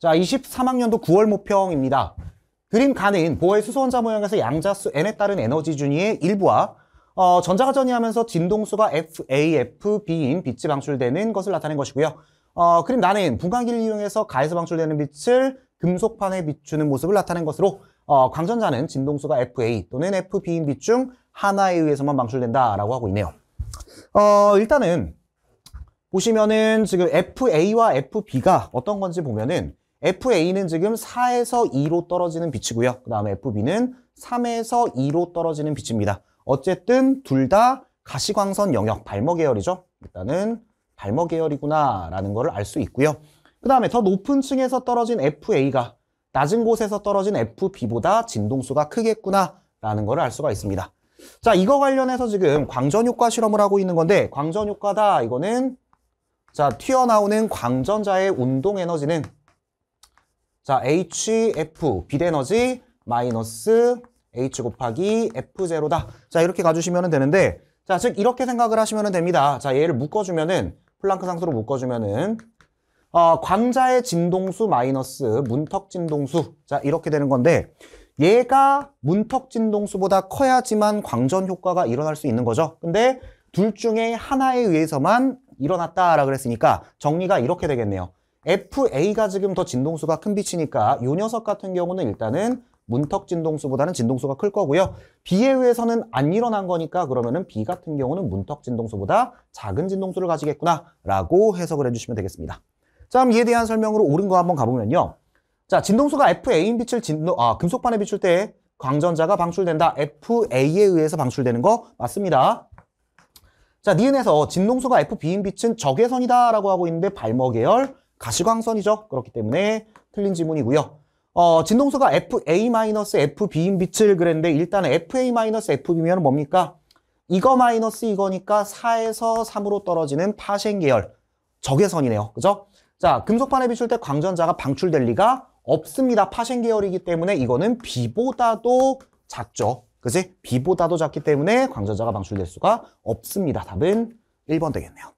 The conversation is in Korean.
자, 23학년도 9월 모평입니다. 그림 가는 보의 수소원자 모형에서 양자수 n에 따른 에너지 준위의 일부와 어, 전자가 전이하면서 진동수가 FA, FB인 빛이 방출되는 것을 나타낸 것이고요. 어, 그림 나는 분광기를 이용해서 가에서 방출되는 빛을 금속판에 비추는 모습을 나타낸 것으로 어, 광전자는 진동수가 FA 또는 FB인 빛 중 하나에 의해서만 방출된다라고 하고 있네요. 어, 일단은 보시면은 지금 FA와 FB가 어떤 건지 보면은 FA는 지금 4에서 2로 떨어지는 빛이고요. 그 다음에 FB는 3에서 2로 떨어지는 빛입니다. 어쨌든 둘 다 가시광선 영역, 발머 계열이죠. 일단은 발머 계열이구나 라는 걸 알 수 있고요. 그 다음에 더 높은 층에서 떨어진 FA가 낮은 곳에서 떨어진 FB보다 진동수가 크겠구나 라는 걸 알 수가 있습니다. 자, 이거 관련해서 지금 광전효과 실험을 하고 있는 건데 광전효과다 이거는 자 튀어나오는 광전자의 운동 에너지는 자, HF, 비대너지 마이너스 H 곱하기 F0다. 자, 이렇게 가주시면 되는데, 자, 즉, 이렇게 생각을 하시면 됩니다. 자, 얘를 묶어주면은, 플랑크 상수로 묶어주면은, 어, 광자의 진동수 마이너스 문턱 진동수. 자, 이렇게 되는 건데, 얘가 문턱 진동수보다 커야지만 광전 효과가 일어날 수 있는 거죠. 근데 둘 중에 하나에 의해서만 일어났다라 고 그랬으니까 정리가 이렇게 되겠네요. FA가 지금 더 진동수가 큰 빛이니까 이 녀석 같은 경우는 일단은 문턱 진동수보다는 진동수가 클 거고요. B에 의해서는 안 일어난 거니까 그러면은 B 같은 경우는 문턱 진동수보다 작은 진동수를 가지겠구나라고 해석을 해주시면 되겠습니다. 자, 그럼 이에 대한 설명으로 옳은 거 한번 가보면요. 자, 진동수가 FA인 빛을 진동, 아, 금속판에 비출 때 광전자가 방출된다. FA에 의해서 방출되는 거 맞습니다. 자, 니은에서 진동수가 FB인 빛은 적외선이다라고 하고 있는데 발목 계열 가시광선이죠. 그렇기 때문에 틀린 지문이고요. 어, 진동수가 FA-FB인 빛을 그랬는데 일단 은 FA-FB면 뭡니까? 이거 마이너스 이거니까 4에서 3으로 떨어지는 파생 계열 적외선이네요. 그죠? 자, 금속판에 비출 때 광전자가 방출될 리가 없습니다. 파생 계열이기 때문에 이거는 B보다도 작죠. 그지? B보다도 작기 때문에 광전자가 방출될 수가 없습니다. 답은 1번 되겠네요.